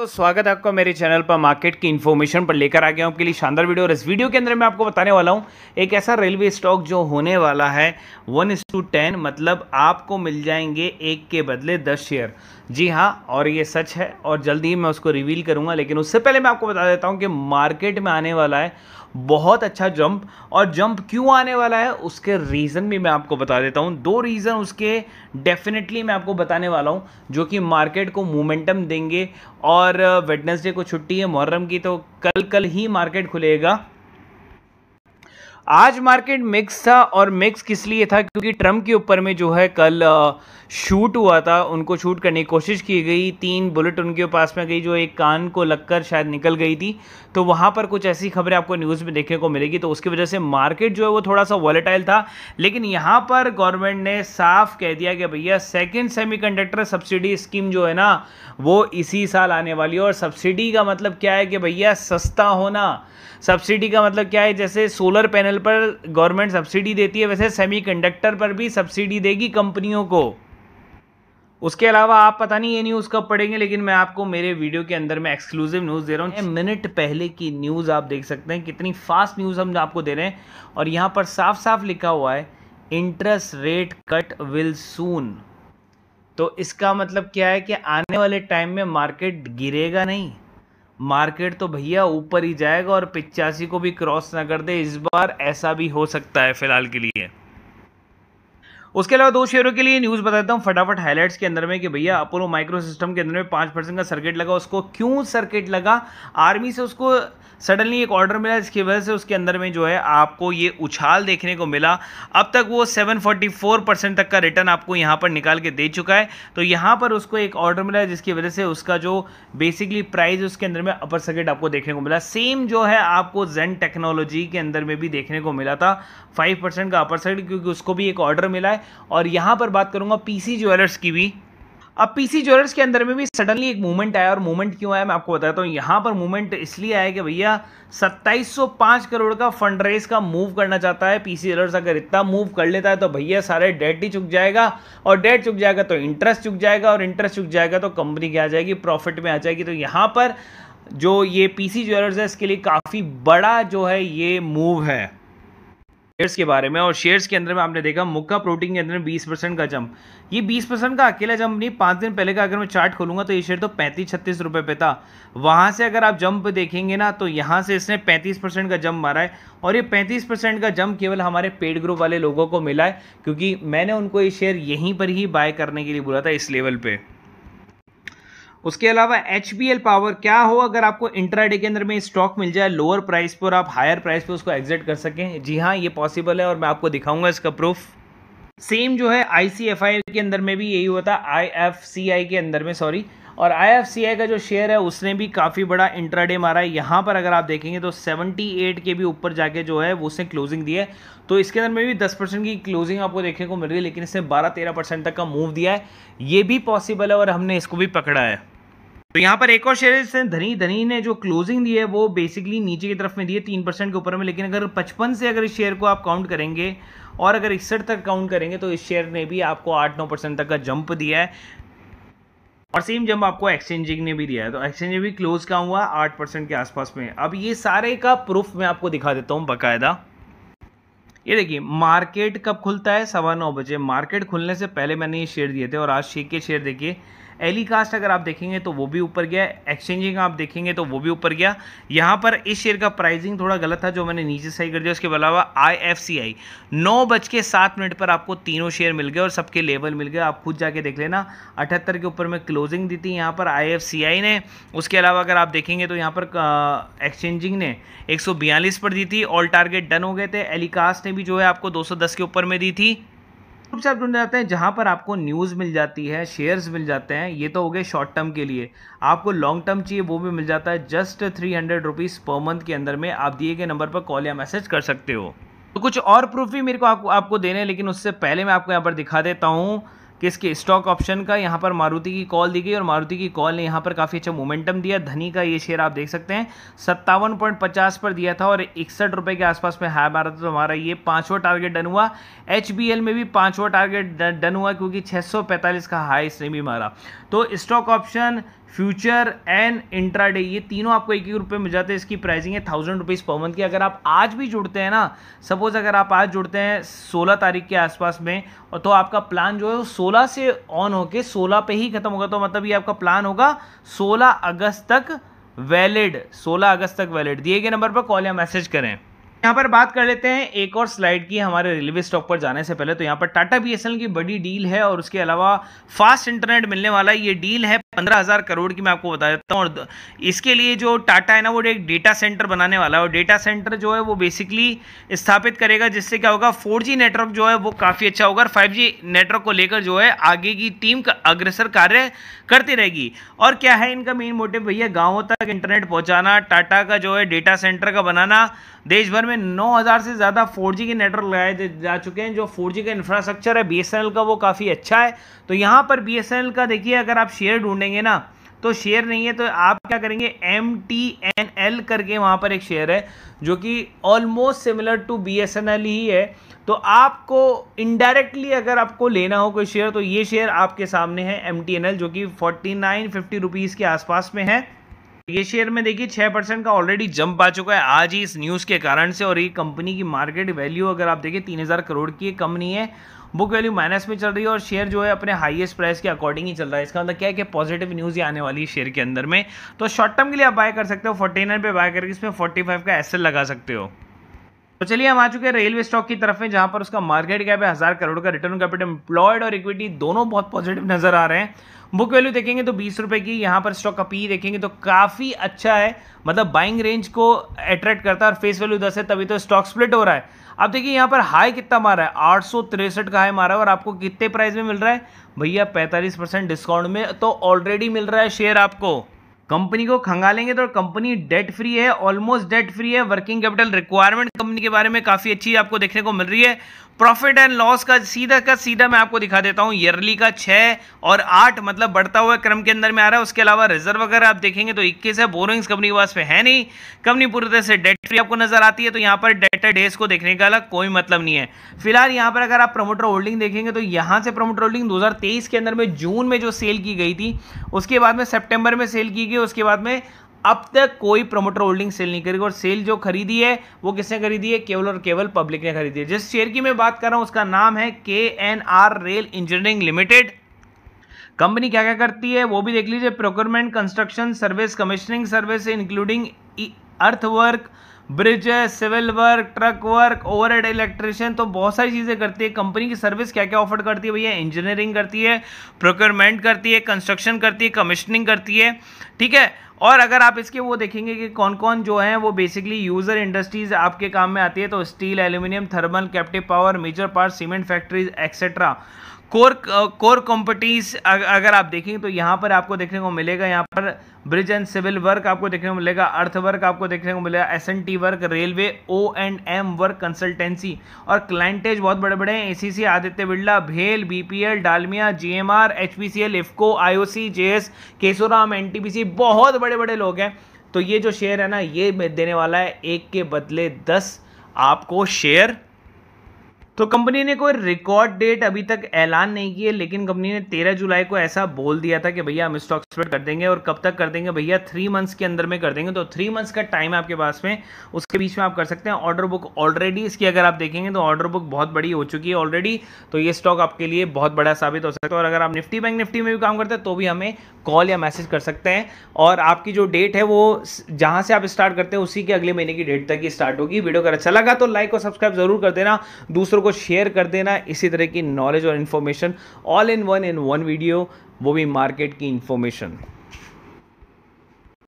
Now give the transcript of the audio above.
तो स्वागत है आपका मेरे चैनल पर मार्केट की इन्फॉर्मेशन पर लेकर आ गया हूँ आपके लिए शानदार वीडियो और इस वीडियो के अंदर मैं आपको बताने वाला हूँ एक ऐसा रेलवे स्टॉक जो होने वाला है वन इस टू टेन मतलब आपको मिल जाएंगे एक के बदले दस शेयर जी हाँ और ये सच है और जल्दी ही मैं उसको रिवील करूँगा लेकिन उससे पहले मैं आपको बता देता हूँ कि मार्केट में आने वाला है बहुत अच्छा जंप और जंप क्यों आने वाला है उसके रीज़न भी मैं आपको बता देता हूँ दो रीज़न उसके डेफिनेटली मैं आपको बताने वाला हूँ जो कि मार्केट को मोमेंटम देंगे और वेडनेसडे uh, को छुट्टी है मुहर्रम की तो कल कल ही मार्केट खुलेगा आज मार्केट मिक्स था और मिक्स किस लिए था क्योंकि ट्रम्प के ऊपर में जो है कल शूट हुआ था उनको शूट करने की कोशिश की गई तीन बुलेट उनके पास में गई जो एक कान को लगकर शायद निकल गई थी तो वहाँ पर कुछ ऐसी खबरें आपको न्यूज़ में देखने को मिलेगी तो उसकी वजह से मार्केट जो है वो थोड़ा सा वॉलेटाइल था लेकिन यहाँ पर गवर्नमेंट ने साफ कह दिया कि भैया सेकेंड सेमी सब्सिडी स्कीम जो है ना वो इसी साल आने वाली है और सब्सिडी का मतलब क्या है कि भैया सस्ता होना सब्सिडी का मतलब क्या है जैसे सोलर पैनल पैनल पर गवर्नमेंट सब्सिडी देती है वैसे सेमीकंडक्टर पर भी सब्सिडी देगी कंपनियों को उसके अलावा आप पता नहीं ये न्यूज़ कब पढ़ेंगे लेकिन मैं आपको मेरे वीडियो के अंदर मैं एक्सक्लूसिव न्यूज़ दे रहा हूँ मिनट पहले की न्यूज़ आप देख सकते हैं कितनी फास्ट न्यूज़ हम आपको दे रहे हैं और यहाँ पर साफ साफ लिखा हुआ है interest rate cut will soon तो इसका मतलब क्या है कि आने वाले टाइम में मार्केट गिरेगा नहीं मार्केट तो भैया ऊपर ही जाएगा और पिचासी को भी क्रॉस ना कर दे इस बार ऐसा भी हो सकता है फिलहाल के लिए उसके अलावा दो शेयरों के लिए न्यूज़ बताता हूँ फटाफट हाईलाइट्स के अंदर में कि भैया अपोलो माइक्रो सिस्टम के अंदर में पाँच परसेंट का सर्किट लगा उसको क्यों सर्किट लगा आर्मी से उसको सडनली एक ऑर्डर मिला इसकी वजह से उसके अंदर में जो है आपको ये उछाल देखने को मिला अब तक वो 744 परसेंट तक का रिटर्न आपको यहाँ पर निकाल के दे चुका है तो यहाँ पर उसको एक ऑर्डर मिला जिसकी वजह से उसका जो बेसिकली प्राइस उसके अंदर में अपर सर्किट आपको देखने को मिला सेम जो है आपको जेन टेक्नोलॉजी के अंदर में भी देखने को मिला था फाइव का अपर सर्किट क्योंकि उसको भी एक ऑर्डर मिला है और यहाँ पर बात करूँगा पीसी ज्वेलर्स की भी अब पीसी ज्वेलर्स के अंदर में भी सडनली एक मूवमेंट आया और मूवमेंट क्यों आया मैं आपको बताता हूँ यहाँ पर मूवमेंट इसलिए आया कि भैया 2705 करोड़ का फंड रेस का मूव करना चाहता है पीसी ज्वेलर्स अगर इतना मूव कर लेता है तो भैया सारे डेट ही चुक जाएगा और डेट चुक जाएगा तो इंटरेस्ट चुक जाएगा और इंटरेस्ट चुक जाएगा तो कंपनी क्या आ जाएगी प्रॉफिट में आ जाएगी तो यहाँ पर जो ये पीसी ज्वेलर्स है इसके लिए काफ़ी बड़ा जो है ये मूव है शेयर्स के बारे में और शेयर्स के अंदर में आपने देखा मुक्का प्रोटीन के अंदर में बीस परसेंट का जंप ये बीस परसेंट का अकेला जंप नहीं पाँच दिन पहले का अगर मैं चार्ट खोलूंगा तो ये शेयर तो पैंतीस छत्तीस रुपये पे था वहाँ से अगर आप जंप देखेंगे ना तो यहाँ से इसने पैंतीस परसेंट का जंप मारा है और ये पैंतीस परसेंट का जंप केवल हमारे पेड ग्रुप वाले लोगों को मिला है क्योंकि मैंने उनको ये शेयर यहीं पर ही बाय करने के लिए बोला था इस लेवल पर उसके अलावा एच पावर क्या हो अगर आपको इंट्राडे के अंदर में स्टॉक मिल जाए लोअर प्राइस पर आप हायर प्राइस पर उसको एग्जिट कर सकें जी हाँ ये पॉसिबल है और मैं आपको दिखाऊंगा इसका प्रूफ सेम जो है आई के अंदर में भी यही होता था आई के अंदर में सॉरी और आई का जो शेयर है उसने भी काफ़ी बड़ा इंट्राडे मारा है यहाँ पर अगर आप देखेंगे तो 78 के भी ऊपर जाके जो है वो उसने क्लोजिंग दी है तो इसके अंदर में भी 10 परसेंट की क्लोजिंग आपको देखने को मिल रही है लेकिन इसने 12-13 परसेंट तक का मूव दिया है ये भी पॉसिबल है और हमने इसको भी पकड़ा है तो यहाँ पर एक और शेयर धनी धनी ने जो क्लोजिंग दी है वो बेसिकली नीचे की तरफ में दी है तीन परसेंट के ऊपर में लेकिन अगर पचपन से अगर इस शेयर को आप काउंट करेंगे और अगर इकसठ तक काउंट करेंगे तो इस शेयर ने भी आपको आठ नौ परसेंट तक का जंप दिया है और सेम जंप आपको एक्सचेंजिंग ने भी दिया है तो एक्सचेंज भी क्लोज का हुआ आठ परसेंट के आसपास में अब ये सारे का प्रूफ मैं आपको दिखा देता हूँ बाकायदा ये देखिए मार्केट कब खुलता है सवा नौ बजे मार्केट खुलने से पहले मैंने ये शेयर दिए थे और आज शेख के शेयर देखिए एलीकास्ट e अगर आप देखेंगे तो वो भी ऊपर गया एक्सचेंजिंग आप देखेंगे तो वो भी ऊपर गया यहाँ पर इस शेयर का प्राइसिंग थोड़ा गलत था जो मैंने नीचे सही कर दिया उसके अलावा आई एफ सी आई नौ बज के सात मिनट पर आपको तीनों शेयर मिल गए और सबके लेवल मिल गए आप खुद जाके देख लेना अठहत्तर के ऊपर में क्लोजिंग दी थी यहाँ पर आई एफ सी आई ने उसके अलावा अगर आप देखेंगे तो यहाँ पर एक्सचेंजिंग ने एक सौ बयालीस पर दी थी ऑल टारगेट डन हो गए थे एलीकास्ट e ने भी जो है आपको दो सौ दस के ऊपर में दी थी आप ढूंढ जाते हैं जहाँ पर आपको न्यूज़ मिल जाती है शेयर्स मिल जाते हैं ये तो हो गए शॉर्ट टर्म के लिए आपको लॉन्ग टर्म चाहिए वो भी मिल जाता है just three hundred rupees per month के अंदर में आप दिए गए नंबर पर कॉल या मैसेज कर सकते हो तो कुछ और प्रूफ भी मेरे को आपको आपको देने हैं लेकिन उससे पहले मैं आपको यहाँ पर दिखा देता हूँ किसके स्टॉक ऑप्शन का यहाँ पर मारुति की कॉल दी गई और मारुति की कॉल ने यहाँ पर काफ़ी अच्छा मोमेंटम दिया धनी का ये शेयर आप देख सकते हैं सत्तावन पॉइंट पचास पर दिया था और इकसठ रुपये के आसपास में हाई मारा था तो हमारा ये पाँचवा टारगेट डन हुआ एच में भी पाँचवा टारगेट डन हुआ क्योंकि छः का हाई इसने भी मारा तो stock option future and intraday ये तीनों आपको एक एक रुपये मिल जाते हैं इसकी प्राइसिंग है थाउजेंड रुपीज़ पर मंथ की अगर आप आज भी जुड़ते हैं ना सपोज़ अगर आप आज जुड़ते हैं सोलह तारीख के आसपास में और तो आपका प्लान जो है वो सोलह से ऑन होके सोलह पे ही खत्म होगा तो मतलब ये आपका प्लान होगा सोलह अगस्त तक वैलिड सोलह अगस्त तक वैलिड दिए गए नंबर पर कॉल या मैसेज करें यहाँ पर बात कर लेते हैं एक और स्लाइड की हमारे रेलवे स्टॉक पर जाने से पहले तो यहाँ पर टाटा बी की बड़ी डील है और उसके अलावा फास्ट इंटरनेट मिलने वाला ये डील है पंद्रह हज़ार करोड़ की मैं आपको बता देता हूँ और इसके लिए जो टाटा है ना वो एक डेटा सेंटर बनाने वाला है और डेटा सेंटर जो है वो बेसिकली स्थापित करेगा जिससे क्या होगा फोर नेटवर्क जो है वो काफ़ी अच्छा होगा और फाइव नेटवर्क को लेकर जो है आगे की टीम का अग्रसर कार्य करती रहेगी और क्या है इनका मेन मोटिव भैया गाँवों तक इंटरनेट पहुँचाना टाटा का जो है डेटा सेंटर का बनाना देश भर में 9000 से ज़्यादा 4G के नेटवर्क लगाए जा चुके हैं जो 4G का इंफ्रास्ट्रक्चर है बी का वो काफ़ी अच्छा है तो यहाँ पर बी का देखिए अगर आप शेयर ढूंढ ढूंढेंगे ना तो शेयर नहीं है तो आप क्या करेंगे एम टी एन एल करके वहाँ पर एक शेयर है जो कि almost similar to B S N L ही है तो आपको इनडायरेक्टली अगर आपको लेना हो कोई शेयर तो ये शेयर आपके सामने है एम टी एन एल जो कि फोर्टी नाइन फिफ्टी रुपीज़ के आसपास में है ये शेयर में देखिए छह परसेंट का ऑलरेडी जंप आ चुका है आज ही इस न्यूज़ के कारण से और ये कंपनी की मार्केट वैल्यू अगर आप देखिए तीन हज़ार करोड़ की कम नहीं है बुक वैल्यू माइनस में चल रही है और शेयर जो है अपने हाईएस्ट प्राइस के अकॉर्डिंग ही चल रहा है इसका मतलब क्या है कि पॉजिटिव न्यूज़ ही आने वाली है शेयर के अंदर में तो शॉर्ट टर्म के लिए आप बाय कर सकते हो फोर्टी नाइन पे बाय करके इसमें फोर्टी फाइव का एस लगा सकते हो तो चलिए हम आ चुके हैं रेलवे स्टॉक की तरफ में जहां पर उसका मार्केट कैप है हज़ार करोड़ का रिटर्न कैपिटल एम्प्लॉयड और इक्विटी दोनों बहुत पॉजिटिव नजर आ रहे हैं बुक वैल्यू देखेंगे तो बीस रुपए की यहाँ पर स्टॉक का पी देखेंगे तो काफ़ी अच्छा है मतलब बाइंग रेंज को अट्रैक्ट करता है और फेस वैल्यू दस है तभी तो स्टॉक स्प्लिट हो रहा है अब देखिए यहाँ पर हाई कितना मारा है आठ सौ तिरसठ का हाई मारा है और आपको कितने प्राइस में मिल रहा है भैया पैंतालीस परसेंट डिस्काउंट में तो ऑलरेडी मिल रहा है शेयर आपको कंपनी को खंगालेंगे तो कंपनी डेट फ्री है ऑलमोस्ट डेट फ्री है वर्किंग कैपिटल रिक्वायरमेंट कंपनी के बारे में काफ़ी अच्छी आपको देखने को मिल रही है प्रॉफिट एंड लॉस का सीधा का सीधा मैं आपको दिखा देता हूं ईयरली का छह और आठ मतलब बढ़ता हुआ क्रम के अंदर में आ रहा है उसके अलावा रिजर्व अगर आप देखेंगे तो इक्कीस है बोरिंग्स कंपनी के पास पे है नहीं कंपनी पूरी तरह से डेट फ्री आपको नजर आती है तो यहाँ पर डेटर डेज को देखने का अलग कोई मतलब नहीं है फिलहाल यहां पर अगर आप प्रमोटर होल्डिंग देखेंगे तो यहाँ से प्रमोटर होल्डिंग दो के अंदर में जून में जो सेल की गई थी उसके बाद में सेप्टेम्बर में सेल की गई उसके बाद में अब तक कोई प्रमोटर होल्डिंग सेल नहीं करेगी और सेल जो खरीदी है वो किसने खरीदी है केवल और केवल पब्लिक ने खरीदी है जिस शेयर की मैं बात कर रहा हूँ उसका नाम है K N R rail engineering limited company क्या क्या करती है वो भी देख लीजिए procurement construction service commissioning service including earthwork bridge है civil work track work overhead electrician तो बहुत सारी चीज़ें करती है कंपनी की सर्विस क्या क्या ऑफर करती है भैया इंजीनियरिंग करती है प्रोक्योरमेंट करती है कंस्ट्रक्शन करती है कमिश्निंग करती है ठीक है और अगर आप इसके वो देखेंगे कि कौन कौन जो हैं वो बेसिकली यूज़र इंडस्ट्रीज़ आपके काम में आती है तो steel aluminium thermal captive power major part cement factories etcetera core core companies अगर आप देखेंगे तो यहाँ पर आपको देखने को मिलेगा यहाँ पर ब्रिज एंड सिविल वर्क आपको देखने को मिलेगा अर्थ वर्क आपको देखने को मिलेगा S N T work railway O and M work consultancy और क्लाइंटेज बहुत बड़े बड़े हैं ए सी सी आदित्य बिरला भेल B P L Dalmia G M R H P C L I O C J S Kesoram N T P C बहुत बड़े बड़े लोग हैं तो ये जो शेयर है ना ये देने वाला है एक के बदले दस आपको शेयर तो कंपनी ने कोई रिकॉर्ड डेट अभी तक ऐलान नहीं की है लेकिन कंपनी ने 13 जुलाई को ऐसा बोल दिया था कि भैया हम स्टॉक स्प्लिट कर देंगे और कब तक कर देंगे भैया थ्री मंथ्स के अंदर में कर देंगे तो थ्री मंथ्स का टाइम आपके पास में उसके बीच में आप कर सकते हैं ऑर्डर बुक ऑलरेडी इसकी अगर आप देखेंगे तो ऑर्डर बुक बहुत बड़ी हो चुकी है ऑलरेडी तो ये स्टॉक आपके लिए बहुत बड़ा साबित हो सकता है और अगर आप निफ्टी बैंक निफ्टी में भी काम करते हैं तो भी हमें कॉल या मैसेज कर सकते हैं और आपकी जो डेट है वो जहाँ से आप स्टार्ट करते हैं उसी के अगले महीने की डेट तक ही स्टार्ट होगी वीडियो अगर अच्छा लगा तो लाइक और सब्सक्राइब जरूर कर देना दूसरों को को शेयर कर देना इसी तरह की नॉलेज और information all in one in one video वो भी मार्केट की इन्फॉर्मेशन